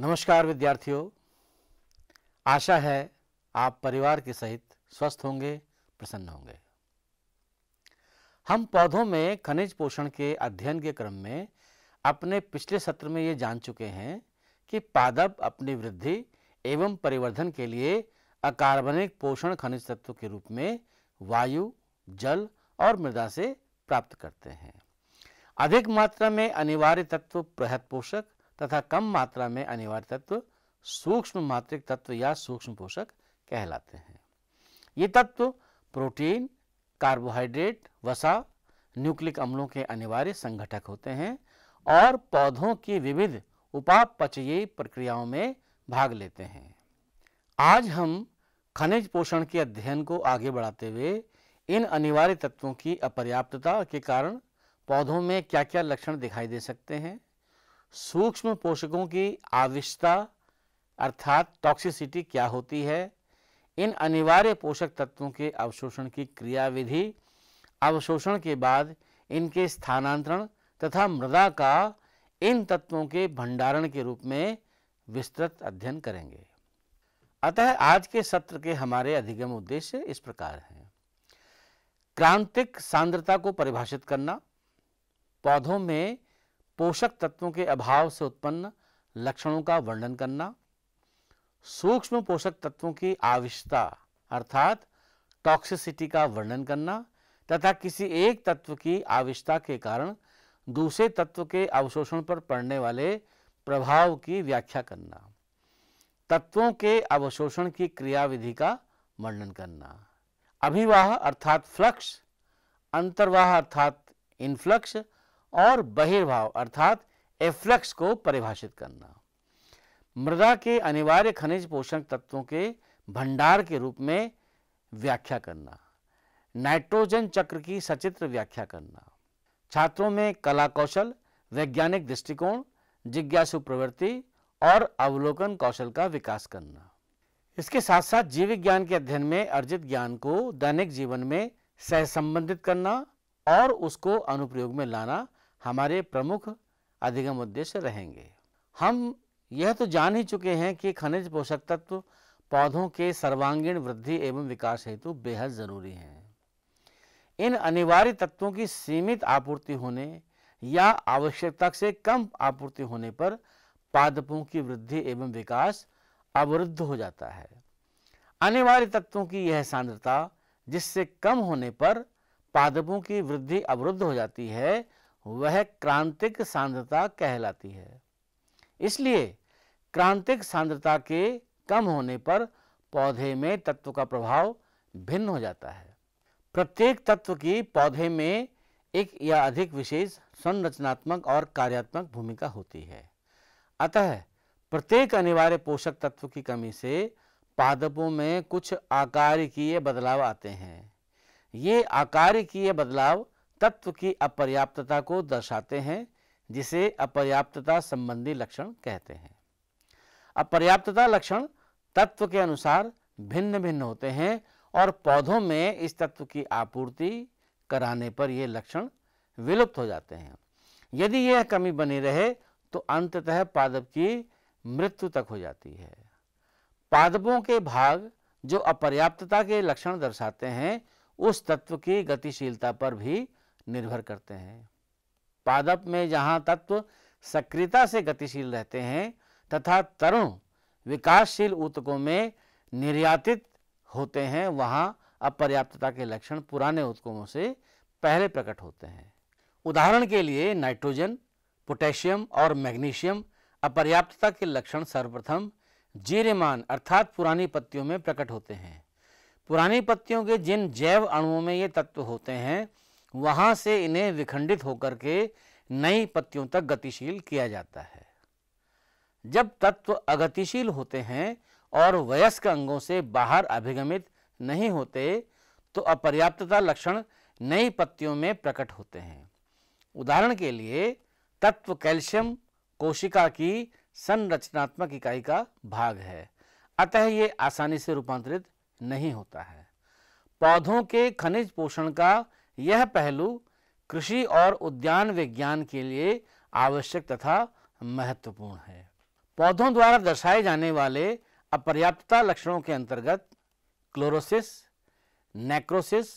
नमस्कार विद्यार्थियों आशा है आप परिवार के सहित स्वस्थ होंगे प्रसन्न होंगे हम पौधों में खनिज पोषण के अध्ययन के क्रम में अपने पिछले सत्र में ये जान चुके हैं कि पादप अपनी वृद्धि एवं परिवर्धन के लिए अकार्बनिक पोषण खनिज तत्व के रूप में वायु जल और मृदा से प्राप्त करते हैं अधिक मात्रा में अनिवार्य तत्व प्रहत पोषक तथा कम मात्रा में अनिवार्य तत्व सूक्ष्म मात्रिक तत्व या सूक्ष्म पोषक कहलाते हैं ये तत्व प्रोटीन कार्बोहाइड्रेट वसा न्यूक्लिक अम्लों के अनिवार्य संघटक होते हैं और पौधों की विविध उपापचयी प्रक्रियाओं में भाग लेते हैं आज हम खनिज पोषण के अध्ययन को आगे बढ़ाते हुए इन अनिवार्य तत्वों की अपर्याप्तता के कारण पौधों में क्या क्या लक्षण दिखाई दे सकते हैं सूक्ष्म पोषकों की आविष्टता अर्थात टॉक्सिसिटी क्या होती है इन अनिवार्य पोषक तत्वों के अवशोषण की क्रियाविधि अवशोषण के बाद इनके स्थानांतरण तथा मृदा का इन तत्वों के भंडारण के रूप में विस्तृत अध्ययन करेंगे अतः आज के सत्र के हमारे अधिगम उद्देश्य इस प्रकार हैं क्रांतिक सांद्रता को परिभाषित करना पौधों में पोषक तत्वों के अभाव से उत्पन्न लक्षणों का वर्णन करना सूक्ष्म पोषक तत्वों की आवश्यकता अर्थात टॉक्सिसिटी का वर्णन करना तथा किसी एक तत्व की आवश्यकता के कारण दूसरे तत्व के अवशोषण पर पड़ने वाले प्रभाव की व्याख्या करना तत्वों के अवशोषण की क्रियाविधि का वर्णन करना अभिवाह अर्थात फ्लक्स अंतर्वाह अर्थात इन्फ्लक्स और बहिर्भाव अर्थात एफ्लक्स को परिभाषित करना मृदा के अनिवार्य खनिज पोषक तत्वों के भंडार के रूप में व्याख्या करना नाइट्रोजन चक्र की सचित्र व्याख्या करना छात्रों में कला कौशल वैज्ञानिक दृष्टिकोण जिज्ञासु प्रवृत्ति और अवलोकन कौशल का विकास करना इसके साथ साथ जीव विज्ञान के अध्ययन में अर्जित ज्ञान को दैनिक जीवन में सहसंबंधित करना और उसको अनुप्रयोग में लाना हमारे प्रमुख अधिगम उद्देश्य रहेंगे हम यह तो जान ही चुके हैं कि खनिज पोषक तत्व पौधों के सर्वांगीण वृद्धि एवं विकास हेतु बेहद ज़रूरी हैं इन अनिवार्य तत्वों की सीमित आपूर्ति होने या आवश्यकता से कम आपूर्ति होने पर पादपों की वृद्धि एवं विकास अवरुद्ध हो जाता है अनिवार्य तत्वों की यह सांद्रता जिससे कम होने पर पादपों की वृद्धि अवरुद्ध हो जाती है वह क्रांतिक सांद्रता कहलाती है इसलिए क्रांतिक सांद्रता के कम होने पर पौधे में तत्व का प्रभाव भिन्न हो जाता है प्रत्येक तत्व की पौधे में एक या अधिक विशेष संरचनात्मक और कार्यात्मक भूमिका होती है अतः प्रत्येक अनिवार्य पोषक तत्व की कमी से पादपों में कुछ आकार्य बदलाव आते हैं ये आकार्य बदलाव तत्व की अपर्याप्तता को दर्शाते हैं जिसे अपर्याप्तता संबंधी लक्षण कहते हैं अपर्याप्तता लक्षण तत्व के अनुसार भिन्न भिन्न होते हैं और पौधों में इस तत्व की आपूर्ति कराने पर यह लक्षण विलुप्त हो जाते हैं यदि यह कमी बनी रहे तो अंततः पादप की मृत्यु तक हो जाती है पादपों के भाग जो अपर्याप्तता के लक्षण दर्शाते हैं उस तत्व की गतिशीलता पर भी निर्भर करते हैं पादप में जहाँ तत्व सक्रियता से गतिशील रहते हैं तथा तरुण विकासशील ऊतकों में निर्यातित होते हैं वहाँ अपर्याप्तता के लक्षण पुराने उत्कोमों से पहले प्रकट होते हैं उदाहरण के लिए नाइट्रोजन पोटेशियम और मैग्नीशियम अपर्याप्तता के लक्षण सर्वप्रथम जीर्यमान अर्थात पुरानी पत्तियों में प्रकट होते हैं पुरानी पत्तियों के जिन जैव अणुओं में ये तत्व होते हैं वहाँ से इन्हें विखंडित होकर के नई पत्तियों तक गतिशील किया जाता है जब तत्व अगतिशील होते हैं और वयस्क अंगों से बाहर अभिगमित नहीं होते तो अपर्याप्तता लक्षण नई पत्तियों में प्रकट होते हैं उदाहरण के लिए तत्व कैल्शियम कोशिका की संरचनात्मक इकाई का भाग है अतः ये आसानी से रूपांतरित नहीं होता है पौधों के खनिज पोषण का यह पहलू कृषि और उद्यान विज्ञान के लिए आवश्यक तथा महत्वपूर्ण है पौधों द्वारा दर्शाए जाने वाले अपर्याप्तता लक्षणों के अंतर्गत क्लोरोसिस नेक्रोसिस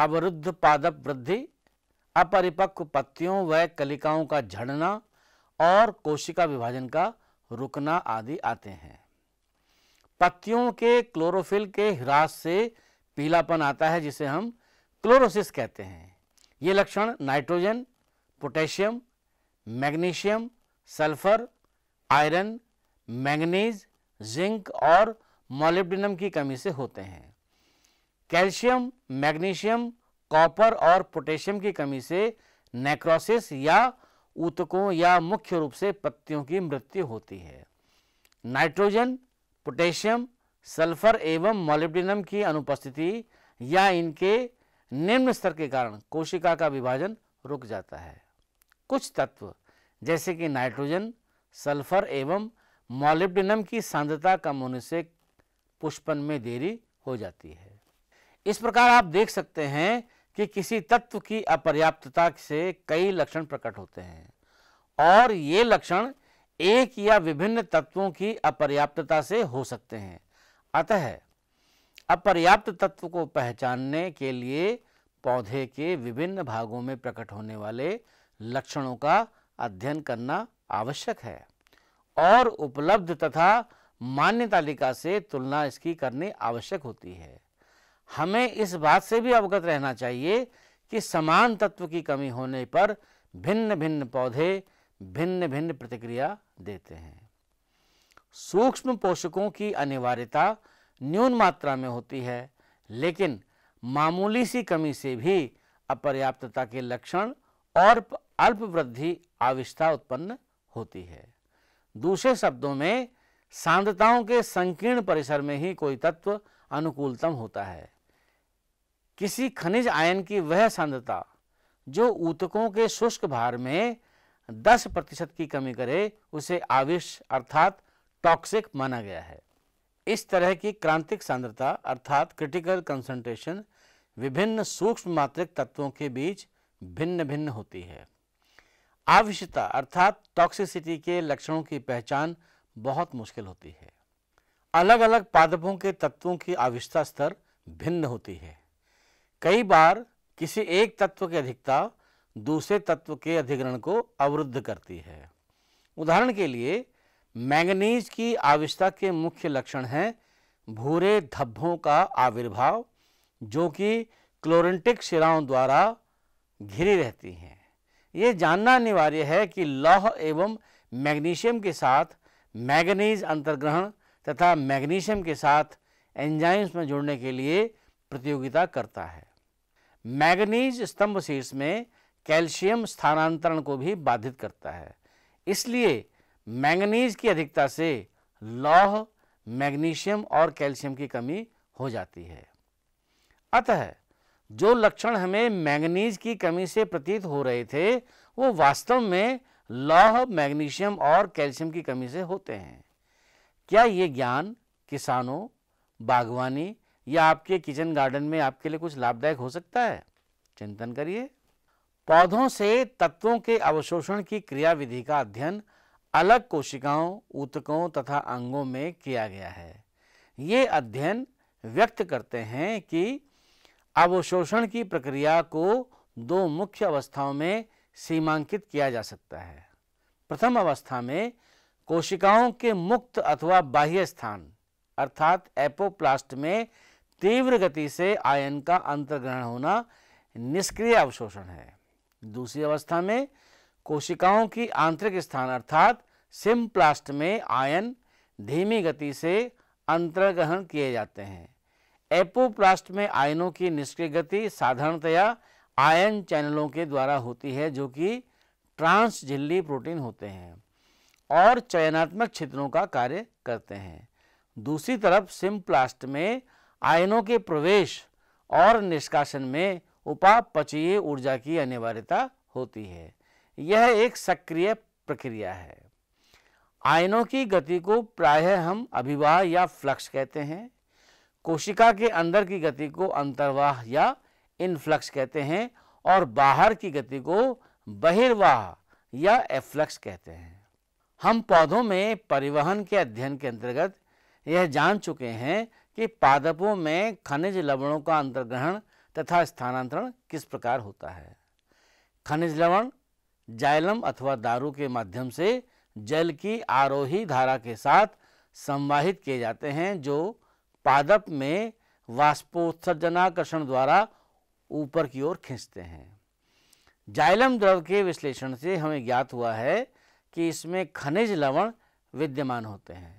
अवरुद्ध पादप वृद्धि अपरिपक्व पत्तियों व कलिकाओं का झड़ना और कोशिका विभाजन का रुकना आदि आते हैं पत्तियों के क्लोरोफिल के ह्रास से पीलापन आता है जिसे हम क्लोरोसिस कहते हैं ये लक्षण nitrogen potassium magnesium sulphur iron manganese zinc और मोलिब्डिनम की कमी से होते हैं कैल्शियम मैग्नीशियम कॉपर और पोटेशियम की कमी से नेक्रोसिस या ऊतकों या मुख्य रूप से पत्तियों की मृत्यु होती है नाइट्रोजन पोटेशियम सल्फर एवं मोलिब्डिनम की अनुपस्थिति या इनके निम्न स्तर के कारण कोशिका का विभाजन रुक जाता है कुछ तत्व जैसे कि नाइट्रोजन सल्फर एवं मॉलिब्डिनम की सांद्रता कम होने से पुष्पन में देरी हो जाती है इस प्रकार आप देख सकते हैं कि किसी तत्व की अपर्याप्तता से कई लक्षण प्रकट होते हैं और ये लक्षण एक या विभिन्न तत्वों की अपर्याप्तता से हो सकते हैं अतः है, अपर्याप्त तत्व को पहचानने के लिए पौधे के विभिन्न भागों में प्रकट होने वाले लक्षणों का अध्ययन करना आवश्यक है और उपलब्ध तथा मान्य तालिका से तुलना इसकी करनी आवश्यक होती है हमें इस बात से भी अवगत रहना चाहिए कि समान तत्व की कमी होने पर भिन्न भिन्न पौधे भिन्न भिन्न प्रतिक्रिया देते हैं सूक्ष्म पोषकों की अनिवार्यता न्यून मात्रा में होती है लेकिन मामूली सी कमी से भी अपर्याप्तता के लक्षण और अल्प वृद्धि आविष्ठा उत्पन्न होती है दूसरे शब्दों में सांद्रताओं के संकीर्ण परिसर में ही कोई तत्व अनुकूलतम होता है किसी खनिज आयन की वह सांद्रता जो ऊतकों के शुष्क भार में 10 प्रतिशत की कमी करे उसे आविष अर्थात टॉक्सिक माना गया है इस तरह की क्रांतिक सांद्रता अर्थात क्रिटिकल कंसंट्रेशन विभिन्न सूक्ष्म मात्रिक तत्वों के बीच भिन्न भिन्न होती है आवश्यकता अर्थात टॉक्सिसिटी के लक्षणों की पहचान बहुत मुश्किल होती है अलग अलग पादपों के तत्वों की आवश्यकता स्तर भिन्न होती है कई बार किसी एक तत्व की अधिकता दूसरे तत्व के अधिग्रहण को अवरुद्ध करती है उदाहरण के लिए मैंगनीज की आविष्ता के मुख्य लक्षण हैं भूरे धब्बों का आविर्भाव जो कि क्लोरेंटिक शिराओं द्वारा घिरी रहती हैं ये जानना अनिवार्य है कि लौह एवं मैग्नीशियम के साथ मैगनीज अंतर्ग्रहण तथा मैग्नीशियम के साथ एंजाइम्स में जुड़ने के लिए प्रतियोगिता करता है मैगनीज स्तंभ शीर्ष में कैल्शियम स्थानांतरण को भी बाधित करता है इसलिए मैंगनीज की अधिकता से लौह मैग्नीशियम और कैल्शियम की कमी हो जाती है अतः जो लक्षण हमें मैंगनीज की कमी से प्रतीत हो रहे थे वो वास्तव में लौह मैग्नीशियम और कैल्शियम की कमी से होते हैं क्या ये ज्ञान किसानों बागवानी या आपके किचन गार्डन में आपके लिए कुछ लाभदायक हो सकता है चिंतन करिए पौधों से तत्वों के अवशोषण की क्रियाविधि का अध्ययन अलग कोशिकाओं ऊतकों तथा अंगों में किया गया है ये अध्ययन व्यक्त करते हैं कि अवशोषण की प्रक्रिया को दो मुख्य अवस्थाओं में सीमांकित किया जा सकता है प्रथम अवस्था में कोशिकाओं के मुक्त अथवा बाह्य स्थान अर्थात एपोप्लास्ट में तीव्र गति से आयन का अंतर्ग्रहण होना निष्क्रिय अवशोषण है दूसरी अवस्था में कोशिकाओं की आंतरिक स्थान अर्थात सिम्प्लास्ट में आयन धीमी गति से अंतर्ग्रहण किए जाते हैं एपोप्लास्ट में आयनों की निष्क्रिय गति साधारणतया आयन चैनलों के द्वारा होती है जो कि ट्रांस झिल्ली प्रोटीन होते हैं और चयनात्मक छिद्रों का कार्य करते हैं दूसरी तरफ सिम्प्लास्ट में आयनों के प्रवेश और निष्कासन में उपापचीय ऊर्जा की अनिवार्यता होती है यह एक सक्रिय प्रक्रिया है आयनों की गति को प्रायः हम अभिवाह या फ्लक्स कहते हैं कोशिका के अंदर की गति को अंतर्वाह या इनफ्लक्स कहते हैं और बाहर की गति को बहिर्वाह या एफ्लक्स कहते हैं हम पौधों में परिवहन के अध्ययन के अंतर्गत यह जान चुके हैं कि पादपों में खनिज लवणों का अंतर्ग्रहण तथा स्थानांतरण किस प्रकार होता है खनिज लवण जाइलम अथवा दारू के माध्यम से जल की आरोही धारा के साथ संवाहित किए जाते हैं जो पादप में वाष्पोत्सर्जनाकर्षण द्वारा ऊपर की ओर खींचते हैं जाइलम द्रव के विश्लेषण से हमें ज्ञात हुआ है कि इसमें खनिज लवण विद्यमान होते हैं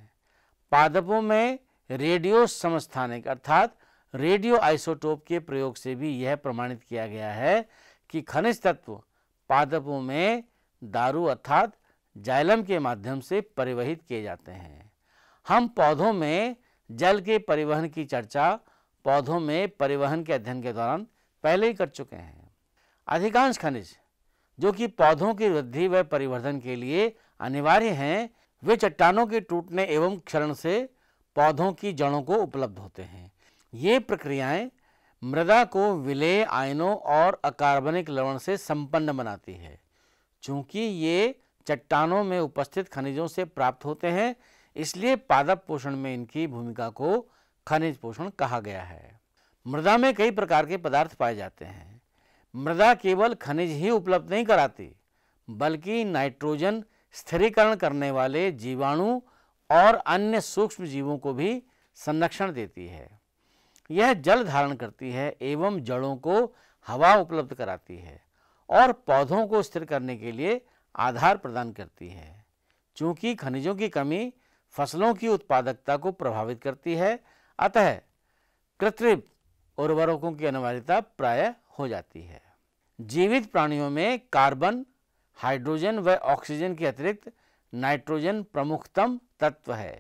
पादपों में रेडियो समस्थानिक अर्थात रेडियो आइसोटोप के प्रयोग से भी यह प्रमाणित किया गया है कि खनिज तत्व पादपों में दारू अर्थात जाइलम के माध्यम से परिवहित किए जाते हैं हम पौधों में जल के परिवहन की चर्चा पौधों में परिवहन के अध्ययन के दौरान पहले ही कर चुके हैं अधिकांश खनिज जो कि पौधों की वृद्धि व परिवर्धन के लिए अनिवार्य हैं वे चट्टानों के टूटने एवं क्षरण से पौधों की जड़ों को उपलब्ध होते हैं ये प्रक्रियाएं मृदा को विलेय आयनों और अकार्बनिक लवण से संपन्न बनाती है चूंकि ये चट्टानों में उपस्थित खनिजों से प्राप्त होते हैं इसलिए पादप पोषण में इनकी भूमिका को खनिज पोषण कहा गया है मृदा में कई प्रकार के पदार्थ पाए जाते हैं मृदा केवल खनिज ही उपलब्ध नहीं कराती बल्कि नाइट्रोजन स्थिरीकरण करने वाले जीवाणु और अन्य सूक्ष्म जीवों को भी संरक्षण देती है यह जल धारण करती है एवं जड़ों को हवा उपलब्ध कराती है और पौधों को स्थिर करने के लिए आधार प्रदान करती है चूंकि खनिजों की कमी फसलों की उत्पादकता को प्रभावित करती है अतः कृत्रिम उर्वरकों की अनिवार्यता प्राय हो जाती है जीवित प्राणियों में कार्बन हाइड्रोजन व ऑक्सीजन के अतिरिक्त नाइट्रोजन प्रमुखतम तत्व है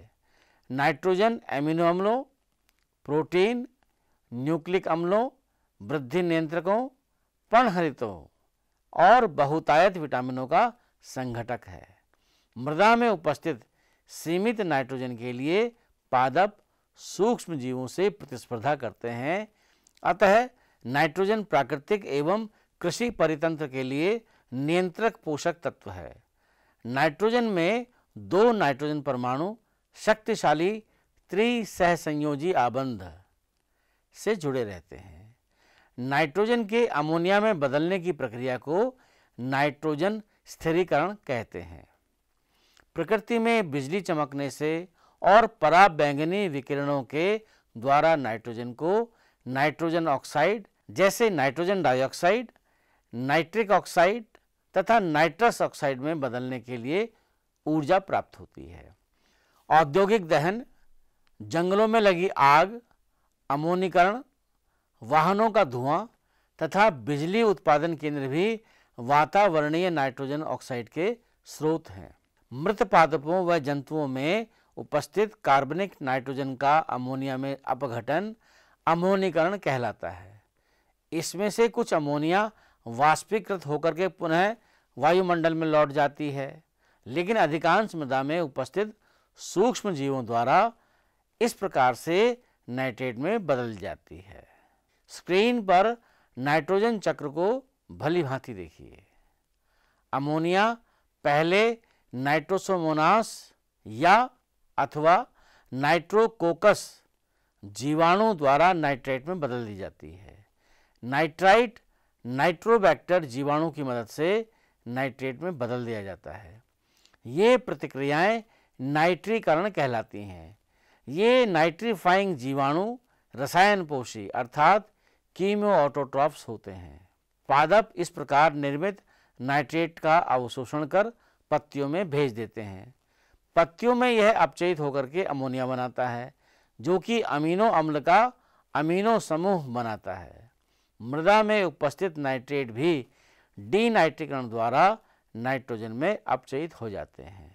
नाइट्रोजन एमिनो अम्लों प्रोटीन न्यूक्लिक अम्लों वृद्धि नियंत्रकों प्रणहरितों और बहुतायत विटामिनों का संघटक है मृदा में उपस्थित सीमित नाइट्रोजन के लिए पादप सूक्ष्म जीवों से प्रतिस्पर्धा करते हैं अतः नाइट्रोजन प्राकृतिक एवं कृषि परितंत्र के लिए नियंत्रक पोषक तत्व है नाइट्रोजन में दो नाइट्रोजन परमाणु शक्तिशाली त्रिसहसंयोजी आबंध से जुड़े रहते हैं नाइट्रोजन के अमोनिया में बदलने की प्रक्रिया को नाइट्रोजन स्थिरीकरण कहते हैं प्रकृति में बिजली चमकने से और पराबैंगनी विकिरणों के द्वारा नाइट्रोजन को नाइट्रोजन ऑक्साइड जैसे नाइट्रोजन डाइऑक्साइड नाइट्रिक ऑक्साइड तथा नाइट्रस ऑक्साइड में बदलने के लिए ऊर्जा प्राप्त होती है औद्योगिक दहन जंगलों में लगी आग अमोनीकरण वाहनों का धुआं तथा बिजली उत्पादन केंद्र भी वातावरणीय नाइट्रोजन ऑक्साइड के स्रोत हैं मृत पादपों व जंतुओं में उपस्थित कार्बनिक नाइट्रोजन का अमोनिया में अपघटन अमोनीकरण कहलाता है इसमें से कुछ अमोनिया वाष्पीकृत होकर के पुनः वायुमंडल में लौट जाती है लेकिन अधिकांश मृदा में उपस्थित सूक्ष्म जीवों द्वारा इस प्रकार से नाइट्रेट में बदल जाती है स्क्रीन पर नाइट्रोजन चक्र को भली भांति देखिए अमोनिया पहले नाइट्रोसोमोनास या अथवा नाइट्रोकोकस जीवाणु द्वारा नाइट्रेट में बदल दी जाती है नाइट्राइट नाइट्रोबैक्टर जीवाणु की मदद से नाइट्रेट में बदल दिया जाता है ये प्रतिक्रियाएं नाइट्रीकरण कहलाती हैं ये नाइट्रीफाइंग जीवाणु रसायन पोषी अर्थात कीमियो ऑटोट्रॉप्स होते हैं पादप इस प्रकार निर्मित नाइट्रेट का अवशोषण कर पत्तियों में भेज देते हैं पत्तियों में यह अपचयित होकर के अमोनिया बनाता है जो कि अमीनो अम्ल का अमीनो समूह बनाता है मृदा में उपस्थित नाइट्रेट भी डीनाइट्रीकरण द्वारा नाइट्रोजन में अपचयित हो जाते हैं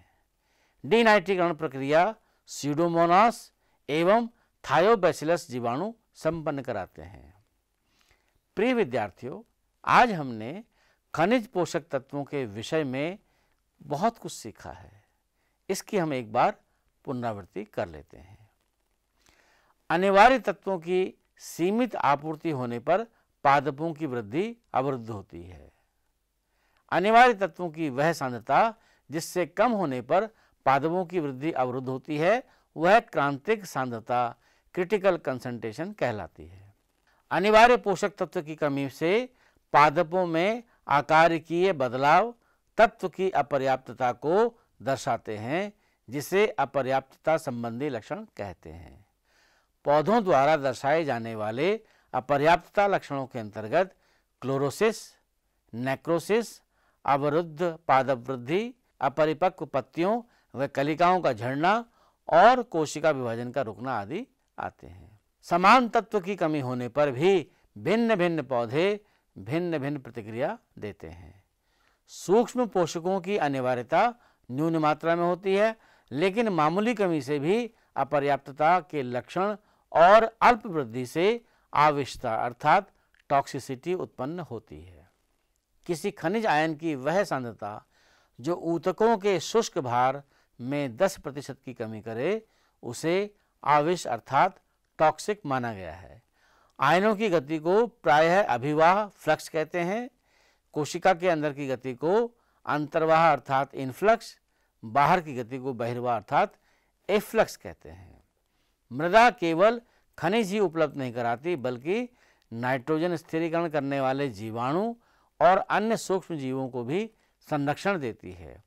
डीनाइट्रीकरण प्रक्रिया सीडोमोनास एवं थायोबैसिलस जीवाणु संपन्न कराते हैं प्रिय विद्यार्थियों आज हमने खनिज पोषक तत्वों के विषय में बहुत कुछ सीखा है इसकी हम एक बार पुनरावृत्ति कर लेते हैं अनिवार्य तत्वों की सीमित आपूर्ति होने पर पादपों की वृद्धि अवरुद्ध होती है अनिवार्य तत्वों की वह सांद्रता जिससे कम होने पर पादवों की वृद्धि अवरुद्ध होती है वह क्रांतिक सांद्रता क्रिटिकल कंसंट्रेशन कहलाती है अनिवार्य पोषक तत्व की कमी से पादपों में आकारिकीय बदलाव तत्व की अपर्याप्तता को दर्शाते हैं जिसे अपर्याप्तता संबंधी लक्षण कहते हैं पौधों द्वारा दर्शाए जाने वाले अपर्याप्तता लक्षणों के अंतर्गत क्लोरोसिस नेक्रोसिस अवरुद्ध पादप वृद्धि अपरिपक्व पत्तियों वह मतलब कलिकाओं का झड़ना और कोशिका विभाजन का रुकना आदि आते हैं समान तत्व की कमी होने पर भी भिन्न भिन्न पौधे भिन्न भिन्न प्रतिक्रिया देते हैं सूक्ष्म पोषकों की अनिवार्यता न्यून मात्रा में होती है लेकिन मामूली कमी से भी अपर्याप्तता के लक्षण और अल्प वृद्धि से आविष्टता अर्थात टॉक्सिसिटी उत्पन्न होती है किसी खनिज आयन की वह सांद्रता जो ऊतकों के शुष्क भार में 10 प्रतिशत की कमी करे उसे आवेश अर्थात टॉक्सिक माना गया है आयनों की गति को प्रायः अभिवाह फ्लक्स कहते हैं कोशिका के अंदर की गति को अंतर्वाह अर्थात इनफ्लक्स बाहर की गति को बहिर्वाह अर्थात एफ्लक्स कहते हैं मृदा केवल खनिज ही उपलब्ध नहीं कराती बल्कि नाइट्रोजन स्थिरीकरण करने वाले जीवाणु और अन्य सूक्ष्म जीवों को भी संरक्षण देती है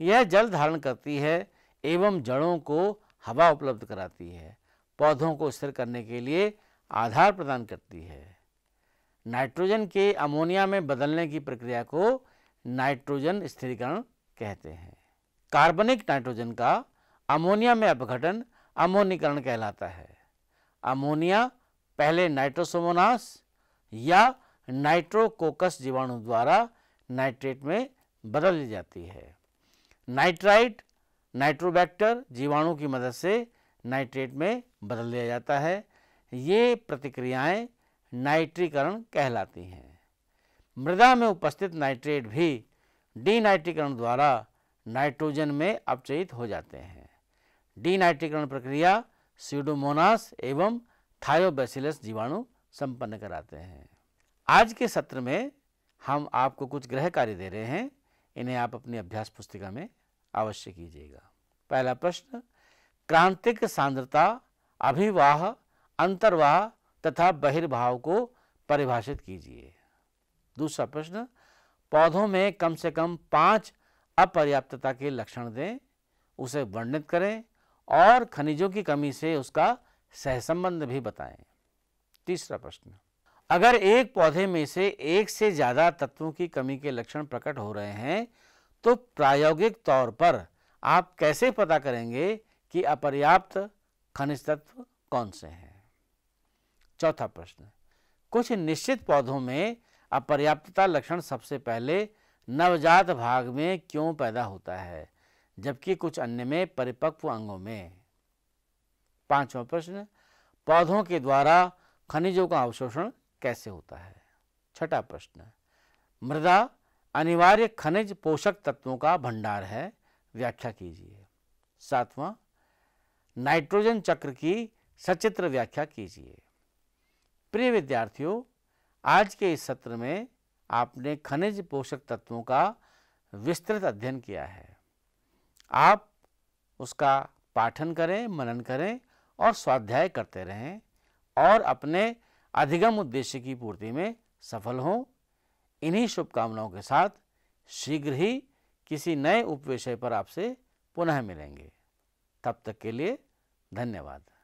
यह जल धारण करती है एवं जड़ों को हवा उपलब्ध कराती है पौधों को स्थिर करने के लिए आधार प्रदान करती है नाइट्रोजन के अमोनिया में बदलने की प्रक्रिया को नाइट्रोजन स्थिरीकरण कहते हैं कार्बनिक नाइट्रोजन का अमोनिया में अपघटन अमोनीकरण कहलाता है अमोनिया पहले नाइट्रोसोमोनास या नाइट्रोकोकस जीवाणु द्वारा नाइट्रेट में बदल जाती है नाइट्राइट नाइट्रोबैक्टर जीवाणु की मदद से नाइट्रेट में बदल दिया जाता है ये प्रतिक्रियाएं नाइट्रीकरण कहलाती हैं मृदा में उपस्थित नाइट्रेट भी डीनाइट्रीकरण द्वारा नाइट्रोजन में अपचयित हो जाते हैं डीनाइट्रीकरण प्रक्रिया सीडोमोनास एवं थायोबेसिलस जीवाणु संपन्न कराते हैं आज के सत्र में हम आपको कुछ ग्रह कार्य दे रहे हैं इन्हें आप अपनी अभ्यास पुस्तिका में अवश्य कीजिएगा पहला प्रश्न क्रांतिक सांद्रता अभिवाह अंतर्वाह तथा बहिर्भाव को परिभाषित कीजिए दूसरा प्रश्न पौधों में कम से कम पांच अपर्याप्तता के लक्षण दें उसे वर्णित करें और खनिजों की कमी से उसका सहसंबंध भी बताएं तीसरा प्रश्न अगर एक पौधे में से एक से ज्यादा तत्वों की कमी के लक्षण प्रकट हो रहे हैं तो प्रायोगिक तौर पर आप कैसे पता करेंगे कि अपर्याप्त खनिज तत्व कौन से हैं चौथा प्रश्न कुछ निश्चित पौधों में अपर्याप्तता लक्षण सबसे पहले नवजात भाग में क्यों पैदा होता है जबकि कुछ अन्य में परिपक्व अंगों में पांचवा प्रश्न पौधों के द्वारा खनिजों का अवशोषण कैसे होता है छठा प्रश्न मृदा अनिवार्य खनिज पोषक तत्वों का भंडार है व्याख्या कीजिए सातवां नाइट्रोजन चक्र की सचित्र व्याख्या कीजिए प्रिय विद्यार्थियों आज के इस सत्र में आपने खनिज पोषक तत्वों का विस्तृत अध्ययन किया है आप उसका पाठन करें मनन करें और स्वाध्याय करते रहें और अपने अधिगम उद्देश्य की पूर्ति में सफल हों इन्हीं शुभकामनाओं के साथ शीघ्र ही किसी नए उपविषय पर आपसे पुनः मिलेंगे तब तक के लिए धन्यवाद